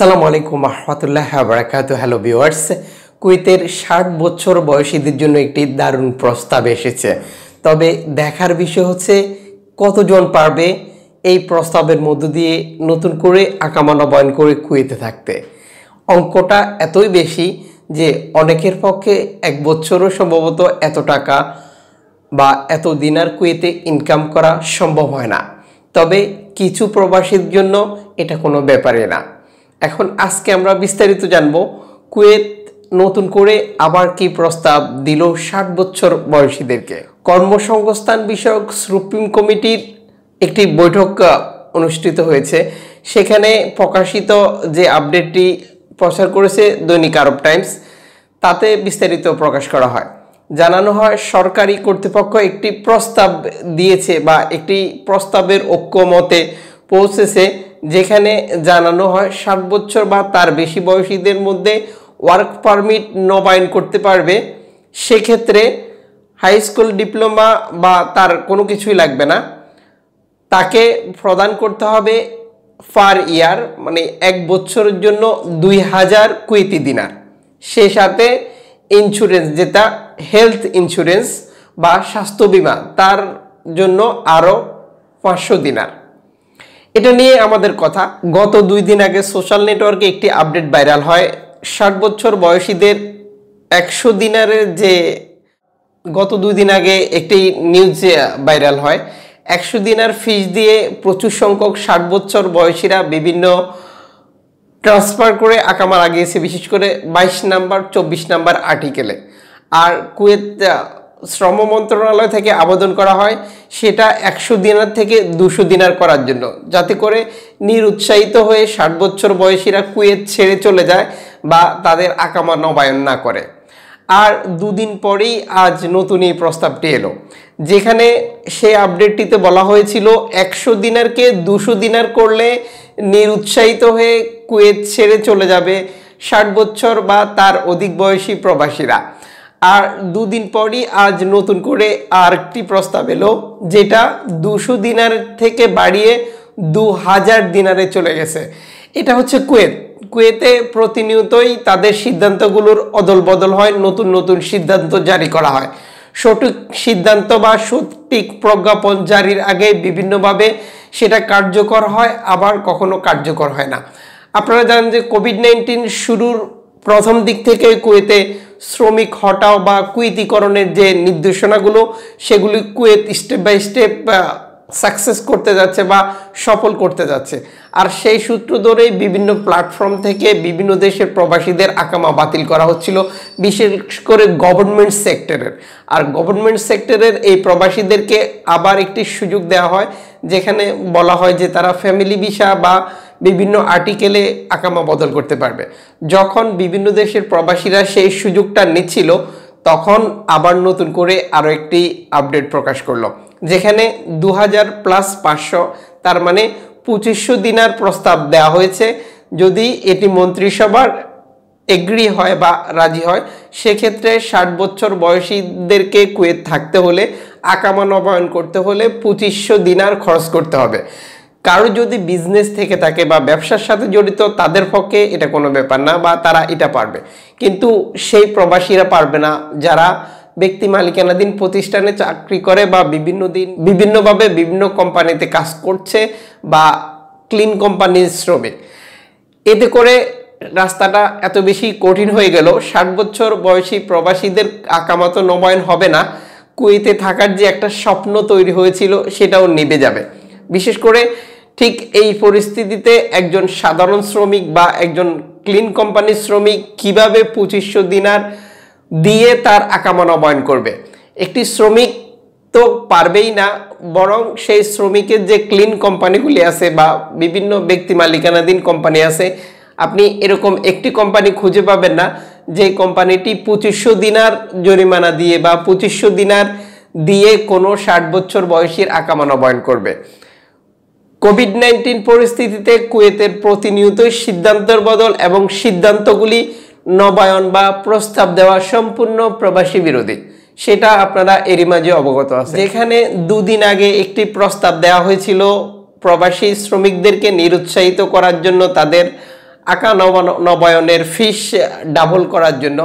সালাম আলাইকুম আহমতুল্লাহ আবরাকাত হ্যালো ভিওয়ার্স কুয়েতের ষাট বছর বয়সীদের জন্য একটি দারুণ প্রস্তাব এসেছে তবে দেখার বিষয় হচ্ছে কতজন পারবে এই প্রস্তাবের মধ্য দিয়ে নতুন করে আকামা নবায়ন করে কুয়েতে থাকতে অঙ্কটা এতই বেশি যে অনেকের পক্ষে এক বছরও সম্ভবত এত টাকা বা এত দিনার কুয়েতে ইনকাম করা সম্ভব হয় না তবে কিছু প্রবাসীর জন্য এটা কোনো ব্যাপারে না এখন আজকে আমরা বিস্তারিত জানব কুয়েত নতুন করে আবার কি প্রস্তাব দিল ষাট বছর বয়সীদেরকে কর্মসংস্থান বিষয়ক সুপ্রিম কমিটির একটি বৈঠক অনুষ্ঠিত হয়েছে সেখানে প্রকাশিত যে আপডেটটি প্রচার করেছে দৈনিক আরব টাইমস তাতে বিস্তারিত প্রকাশ করা হয় জানানো হয় সরকারি কর্তৃপক্ষ একটি প্রস্তাব দিয়েছে বা একটি প্রস্তাবের ঐক্যমতে পৌঁছেছে যেখানে জানানো হয় ষাট বছর বা তার বেশি বয়সীদের মধ্যে ওয়ার্ক পারমিট নবায়ন করতে পারবে সেক্ষেত্রে হাই স্কুল ডিপ্লোমা বা তার কোনো কিছুই লাগবে না তাকে প্রদান করতে হবে পার ইয়ার মানে এক বছরের জন্য দুই হাজার কুয়েতি দিনার সে সাথে ইন্স্যুরেন্স যেটা হেলথ ইন্স্যুরেন্স বা স্বাস্থ্য বিমা তার জন্য আরও পাঁচশো দিনার এটা নিয়ে আমাদের কথা গত দুই দিন আগে সোশ্যাল নেটওয়ার্কে একটি আপডেট ভাইরাল হয় ষাট বছর বয়সীদের একশো দিনারের যে গত দুই দিন আগে একটি নিউজ ভাইরাল হয় একশো দিনার ফিস দিয়ে প্রচুর সংখ্যক ষাট বছর বয়সীরা বিভিন্ন ট্রান্সফার করে আকামা লাগিয়েছে বিশেষ করে বাইশ নাম্বার চব্বিশ নাম্বার আর্টিকেলে আর কুয়েত শ্রম মন্ত্রণালয় থেকে আবেদন করা হয় সেটা একশো দিনার থেকে দুশো দিনার করার জন্য যাতে করে নিরুৎসাহিত হয়ে ষাট বছর বয়সীরা কুয়েত ছেড়ে চলে যায় বা তাদের আকামা নবায়ন না করে আর দুদিন পরেই আজ নতুন এই প্রস্তাবটি এলো যেখানে সেই আপডেটটিতে বলা হয়েছিল একশো দিনারকে দুশো দিনার করলে নিরুৎসাহিত হয়ে কুয়েত ছেড়ে চলে যাবে ষাট বছর বা তার অধিক বয়সী প্রবাসীরা আর দুদিন পরই আজ নতুন করে আরেকটি প্রস্তাব এলো যেটা দুশো দিনার থেকে বাড়িয়ে দু হাজার দিনারে চলে গেছে এটা হচ্ছে কুয়েত কুয়েতে প্রতিনিয়তই তাদের সিদ্ধান্তগুলোর অদল বদল হয় নতুন নতুন সিদ্ধান্ত জারি করা হয় সঠিক সিদ্ধান্ত বা সঠিক প্রজ্ঞাপন জারির আগে বিভিন্নভাবে সেটা কার্যকর হয় আবার কখনো কার্যকর হয় না আপনারা জানেন যে কোভিড নাইন্টিন শুরুর প্রথম দিক থেকে কুয়েতে শ্রমিক হটাও বা কুয়েতিকরণের যে নির্দেশনাগুলো সেগুলি Kuwait step by step success করতে যাচ্ছে বা সফল করতে যাচ্ছে আর সেই সূত্র ধরেই বিভিন্ন প্ল্যাটফর্ম থেকে বিভিন্ন দেশের প্রবাসীদের আকামা বাতিল করা হচ্ছিল বিশেষ করে গভর্নমেন্ট সেক্টরের আর গভর্নমেন্ট সেক্টরের এই প্রবাসীদেরকে আবার একটি সুযোগ দেওয়া হয় যেখানে বলা হয় যে তারা ফ্যামিলি ভিসা বা বিভিন্ন আর্টিকেলে আকামা বদল করতে পারবে যখন বিভিন্ন দেশের প্রবাসীরা সেই সুযোগটা নিচ্ছিল তখন আবার নতুন করে আরও একটি আপডেট প্রকাশ করলো যেখানে দু প্লাস পাঁচশো তার মানে পঁচিশশো দিনার প্রস্তাব দেওয়া হয়েছে যদি এটি মন্ত্রিসভার এগ্রি হয় বা রাজি হয় সেক্ষেত্রে ষাট বছর বয়সীদেরকে কুয়েত থাকতে হলে আকামা নবায়ন করতে হলে পঁচিশশো দিনার খরচ করতে হবে কারোর যদি বিজনেস থেকে থাকে বা ব্যবসার সাথে জড়িত তাদের পক্ষে এটা কোনো ব্যাপার না বা তারা এটা পারবে কিন্তু সেই প্রবাসীরা পারবে না যারা ব্যক্তি মালিকানাধীন প্রতিষ্ঠানে চাকরি করে বা বিভিন্ন দিন বিভিন্নভাবে বিভিন্ন কোম্পানিতে কাজ করছে বা ক্লিন কোম্পানির শ্রমিক এতে করে রাস্তাটা এত বেশি কঠিন হয়ে গেল ষাট বছর বয়সী প্রবাসীদের আকামাত নবায়ন হবে না কুয়েতে থাকার যে একটা স্বপ্ন তৈরি হয়েছিল সেটাও নেবে যাবে বিশেষ করে ঠিক এই পরিস্থিতিতে একজন সাধারণ শ্রমিক বা একজন ক্লিন কোম্পানির শ্রমিক কিভাবে পঁচিশশো দিনার দিয়ে তার আকামা অবয়ন করবে একটি শ্রমিক তো পারবেই না বরং সেই শ্রমিকের যে ক্লিন কোম্পানিগুলি আছে বা বিভিন্ন ব্যক্তি মালিকানাধীন কোম্পানি আছে আপনি এরকম একটি কোম্পানি খুঁজে পাবেন না যে কোম্পানিটি পঁচিশশো দিনার জরিমানা দিয়ে বা পঁচিশশো দিনার দিয়ে কোনো ষাট বছর বয়সীর আকামা নবায়ন করবে কোভিড নাইন্টিন পরিস্থিতিতে কুয়েতের প্রতিনিয়তই সিদ্ধান্তের বদল এবং সিদ্ধান্তগুলি নবায়ন বা প্রস্তাব দেওয়া সম্পূর্ণ প্রবাসী বিরোধী সেটা আপনারা এরই মাঝে অবগত আছে যেখানে দুদিন আগে একটি প্রস্তাব দেওয়া হয়েছিল প্রবাসী শ্রমিকদেরকে নিরুৎসাহিত করার জন্য তাদের আঁকা নবায়নের ফিস ডাবল করার জন্য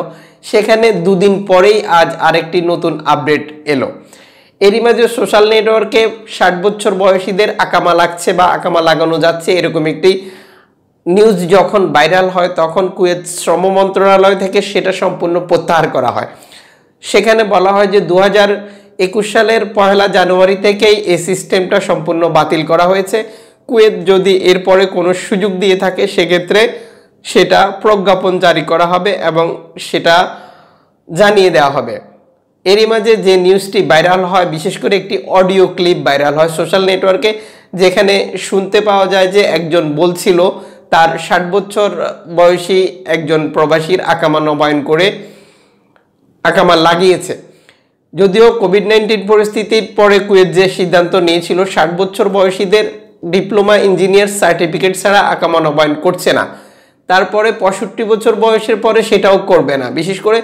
সেখানে দুদিন পরেই আজ আরেকটি নতুন আপডেট এলো এরই মাঝে সোশ্যাল নেটওয়ার্কে ষাট বছর বয়সীদের আকামা লাগছে বা আকামা লাগানো যাচ্ছে এরকম একটি নিউজ যখন ভাইরাল হয় তখন কুয়েত শ্রম মন্ত্রণালয় থেকে সেটা সম্পূর্ণ প্রত্যাহার করা হয় সেখানে বলা হয় যে দু একুশ সালের পহেলা জানুয়ারি থেকেই এই সিস্টেমটা সম্পূর্ণ বাতিল করা হয়েছে কুয়েত যদি এরপরে কোনো সুযোগ দিয়ে থাকে সেক্ষেত্রে সেটা প্রজ্ঞাপন জারি করা হবে এবং সেটা জানিয়ে দেওয়া হবে এরই মাঝে যে নিউজটি ভাইরাল হয় বিশেষ করে একটি অডিও ক্লিপ ভাইরাল হয় সোশ্যাল নেটওয়ার্কে যেখানে শুনতে পাওয়া যায় যে একজন বলছিল তার ষাট বছর বয়সী একজন প্রবাসীর আকামা নবায়ন করে আকামা লাগিয়েছে যদিও কোভিড নাইন্টিন পরিস্থিতির পরে কুয়েত যে সিদ্ধান্ত নিয়েছিল ষাট বছর বয়সীদের ডিপ্লোমা ইঞ্জিনিয়ার সার্টিফিকেট ছাড়া আকামা নবায়ন করছে না তারপরে পঁয়ষট্টি বছর বয়সের পরে সেটাও করবে না বিশেষ করে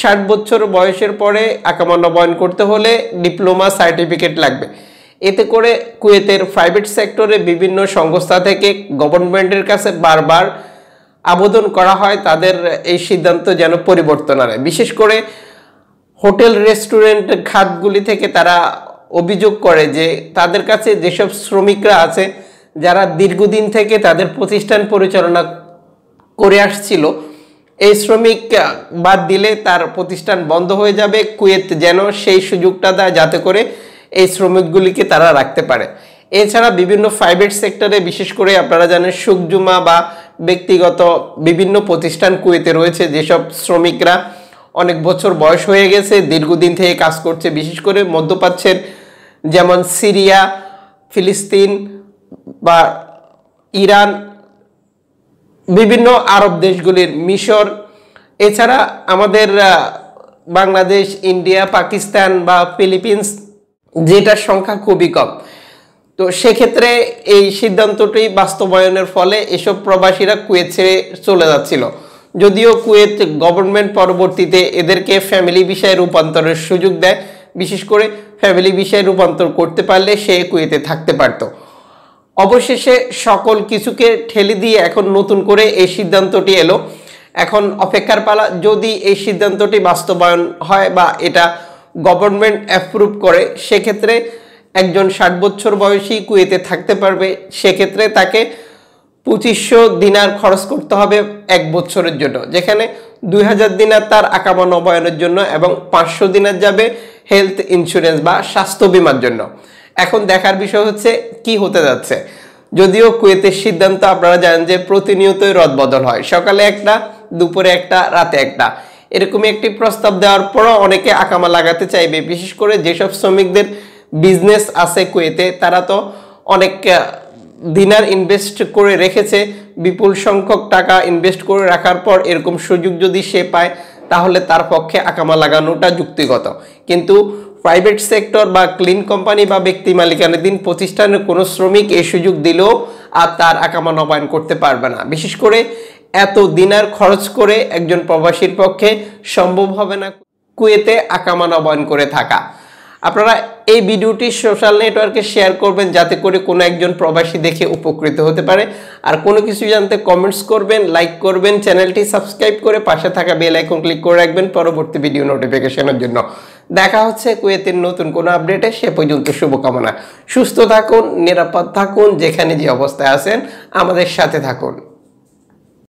ষাট বছর বয়সের পরে আকামা নবায়ন করতে হলে ডিপ্লোমা সার্টিফিকেট লাগবে এতে করে কুয়েতের প্রাইভেট সেক্টরে বিভিন্ন সংস্থা থেকে গভর্নমেন্টের কাছে বারবার আবেদন করা হয় তাদের এই সিদ্ধান্ত যেন পরিবর্তন আনে বিশেষ করে হোটেল রেস্টুরেন্ট খাতগুলি থেকে তারা অভিযোগ করে যে তাদের কাছে যেসব শ্রমিকরা আছে যারা দীর্ঘদিন থেকে তাদের প্রতিষ্ঠান পরিচালনা করে আসছিল এই শ্রমিক বাদ দিলে তার প্রতিষ্ঠান বন্ধ হয়ে যাবে কুয়েত যেন সেই সুযোগটা দেয় যাতে করে এই শ্রমিকগুলিকে তারা রাখতে পারে এছাড়া বিভিন্ন প্রাইভেট সেক্টরে বিশেষ করে আপনারা জানেন সুকজুমা বা ব্যক্তিগত বিভিন্ন প্রতিষ্ঠান কুয়েতে রয়েছে যেসব শ্রমিকরা অনেক বছর বয়স হয়ে গেছে দীর্ঘদিন থেকে কাজ করছে বিশেষ করে মধ্যপ্রাচ্যের যেমন সিরিয়া ফিলিস্তিন বা ইরান বিভিন্ন আরব দেশগুলির মিশর এছাড়া আমাদের বাংলাদেশ ইন্ডিয়া পাকিস্তান বা ফিলিপিন্স যেটার সংখ্যা খুবই কম তো সেক্ষেত্রে এই সিদ্ধান্তটি বাস্তবায়নের ফলে এসব প্রবাসীরা কুয়েত ছেড়ে চলে যাচ্ছিল যদিও কুয়েত গভর্নমেন্ট পরবর্তীতে এদেরকে ফ্যামিলি বিষয়ে রূপান্তরের সুযোগ দেয় বিশেষ করে ফ্যামিলি বিষয়ে রূপান্তর করতে পারলে সে কুয়েতে থাকতে পারতো অবশেষে সকল কিছুকে ঠেলে দিয়ে এখন নতুন করে এই সিদ্ধান্তটি এলো এখন অপেক্ষার পালা যদি এই সিদ্ধান্তটি বাস্তবায়ন হয় বা এটা গভর্নমেন্ট অ্যাপ্রুভ করে সেক্ষেত্রে একজন ষাট বছর বয়সী কুয়েতে থাকতে পারবে সেক্ষেত্রে তাকে পঁচিশশো দিনার খরচ করতে হবে এক বছরের জন্য যেখানে দুই হাজার দিনার তার আকামা নবায়নের জন্য এবং পাঁচশো দিনার যাবে হেলথ ইন্স্যুরেন্স বা স্বাস্থ্য বিমার জন্য এখন দেখার বিষয় হচ্ছে কি হতে যাচ্ছে যদিও কুয়েতের সিদ্ধান্ত আপনারা জানেন যে প্রতিনিয়তই রদবদল হয় সকালে একটা দুপুরে একটা রাতে একটা এরকমই একটি প্রস্তাব দেওয়ার পরও অনেকে আকামা লাগাতে চাইবে বিশেষ করে যেসব শ্রমিকদের বিজনেস আছে কুয়েতে তারা তো অনেক দিনার ইনভেস্ট করে রেখেছে বিপুল সংখ্যক টাকা ইনভেস্ট করে রাখার পর এরকম সুযোগ যদি সে পায় তাহলে তার পক্ষে আকামা লাগানোটা যুক্তিগত কিন্তু প্রাইভেট সেক্টর বা ক্লিন কোম্পানি বা ব্যক্তি মালিকানাধীন প্রতিষ্ঠানের কোনো শ্রমিক এই সুযোগ দিলেও আর তার আকামা নবায়ন করতে পারবে না বিশেষ করে এত দিনার খরচ করে একজন প্রবাসীর পক্ষে সম্ভব হবে না কুয়েতে আকামা নবায়ন করে থাকা আপনারা এই ভিডিওটি সোশ্যাল নেটওয়ার্কে শেয়ার করবেন যাতে করে কোনো একজন প্রবাসী দেখে উপকৃত হতে পারে আর কোনো কিছু জানতে কমেন্টস করবেন লাইক করবেন চ্যানেলটি সাবস্ক্রাইব করে পাশে থাকা বেল আইকন ক্লিক করে রাখবেন পরবর্তী ভিডিও নোটিফিকেশনের জন্য দেখা হচ্ছে কুয়েতের নতুন কোনো আপডেটে সে পর্যন্ত শুভকামনা সুস্থ থাকুন নিরাপদ থাকুন যেখানে যে অবস্থায় আছেন আমাদের সাথে থাকুন